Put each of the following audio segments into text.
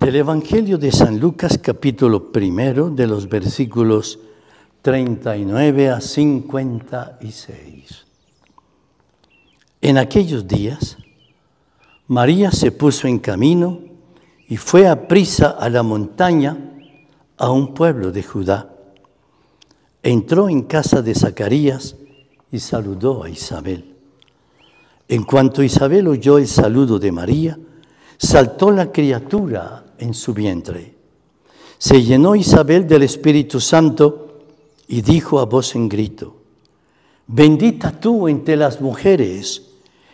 del Evangelio de San Lucas capítulo primero de los versículos 39 a 56. En aquellos días, María se puso en camino y fue a prisa a la montaña a un pueblo de Judá. Entró en casa de Zacarías y saludó a Isabel. En cuanto Isabel oyó el saludo de María, saltó la criatura en su vientre. Se llenó Isabel del Espíritu Santo y dijo a voz en grito, bendita tú entre las mujeres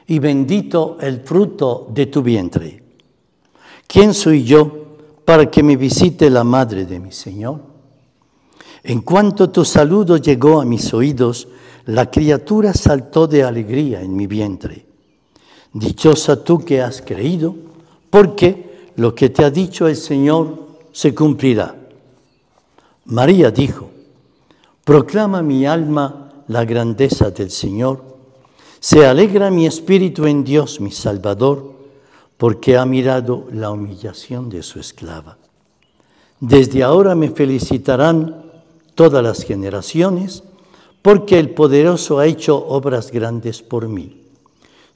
y bendito el fruto de tu vientre. ¿Quién soy yo para que me visite la madre de mi Señor? En cuanto tu saludo llegó a mis oídos, la criatura saltó de alegría en mi vientre. Dichosa tú que has creído, porque lo que te ha dicho el Señor se cumplirá. María dijo, proclama mi alma la grandeza del Señor, se alegra mi espíritu en Dios mi Salvador, porque ha mirado la humillación de su esclava. Desde ahora me felicitarán todas las generaciones, porque el poderoso ha hecho obras grandes por mí.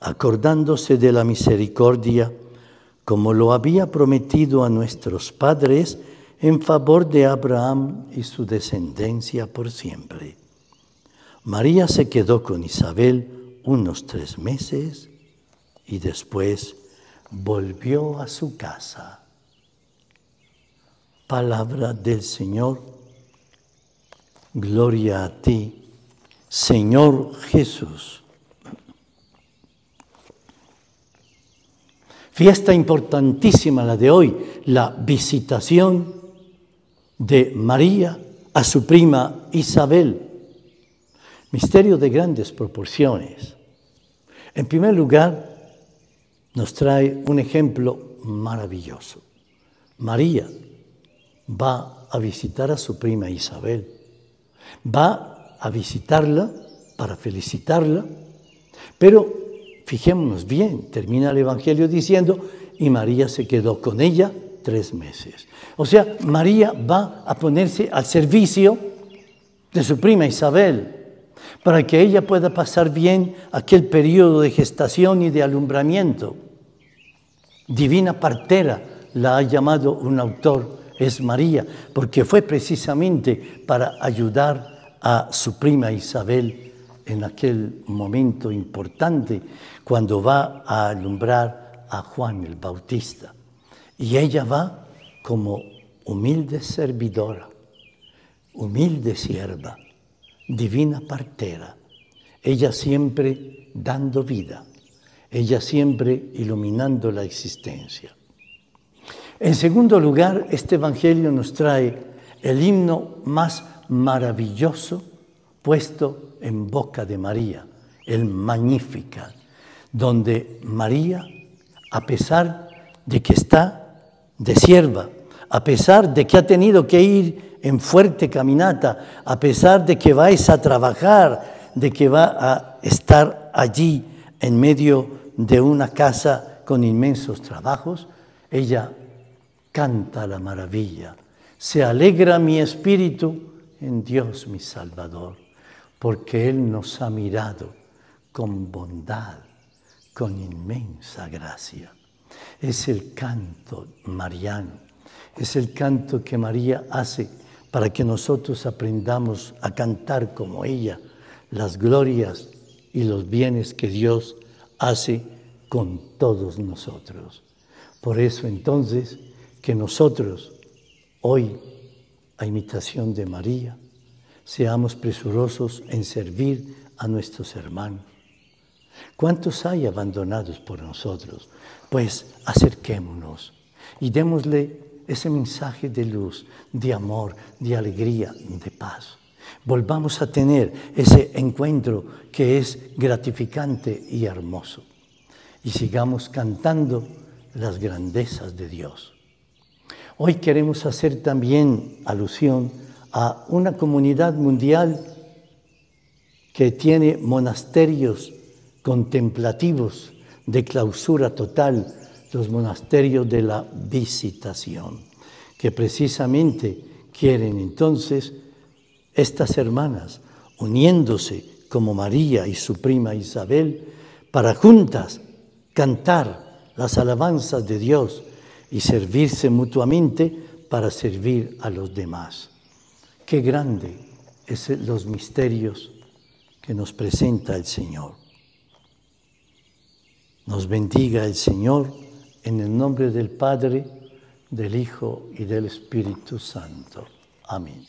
acordándose de la misericordia, como lo había prometido a nuestros padres, en favor de Abraham y su descendencia por siempre. María se quedó con Isabel unos tres meses y después volvió a su casa. Palabra del Señor. Gloria a ti, Señor Jesús. Fiesta importantísima la de hoy, la visitación de María a su prima Isabel. Misterio de grandes proporciones. En primer lugar, nos trae un ejemplo maravilloso. María va a visitar a su prima Isabel. Va a visitarla para felicitarla, pero Fijémonos bien, termina el Evangelio diciendo, y María se quedó con ella tres meses. O sea, María va a ponerse al servicio de su prima Isabel, para que ella pueda pasar bien aquel periodo de gestación y de alumbramiento. Divina partera la ha llamado un autor, es María, porque fue precisamente para ayudar a su prima Isabel en aquel momento importante cuando va a alumbrar a Juan el Bautista. Y ella va como humilde servidora, humilde sierva, divina partera, ella siempre dando vida, ella siempre iluminando la existencia. En segundo lugar, este Evangelio nos trae el himno más maravilloso puesto en boca de María, el Magnífica, donde María, a pesar de que está de sierva, a pesar de que ha tenido que ir en fuerte caminata, a pesar de que vais a trabajar, de que va a estar allí en medio de una casa con inmensos trabajos, ella canta la maravilla. Se alegra mi espíritu en Dios mi Salvador porque Él nos ha mirado con bondad, con inmensa gracia. Es el canto mariano, es el canto que María hace para que nosotros aprendamos a cantar como ella las glorias y los bienes que Dios hace con todos nosotros. Por eso entonces que nosotros hoy, a imitación de María, seamos presurosos en servir a nuestros hermanos. ¿Cuántos hay abandonados por nosotros? Pues acerquémonos y démosle ese mensaje de luz, de amor, de alegría, de paz. Volvamos a tener ese encuentro que es gratificante y hermoso. Y sigamos cantando las grandezas de Dios. Hoy queremos hacer también alusión a una comunidad mundial que tiene monasterios contemplativos de clausura total, los monasterios de la visitación, que precisamente quieren entonces estas hermanas, uniéndose como María y su prima Isabel, para juntas cantar las alabanzas de Dios y servirse mutuamente para servir a los demás. Qué grande es los misterios que nos presenta el Señor. Nos bendiga el Señor en el nombre del Padre, del Hijo y del Espíritu Santo. Amén.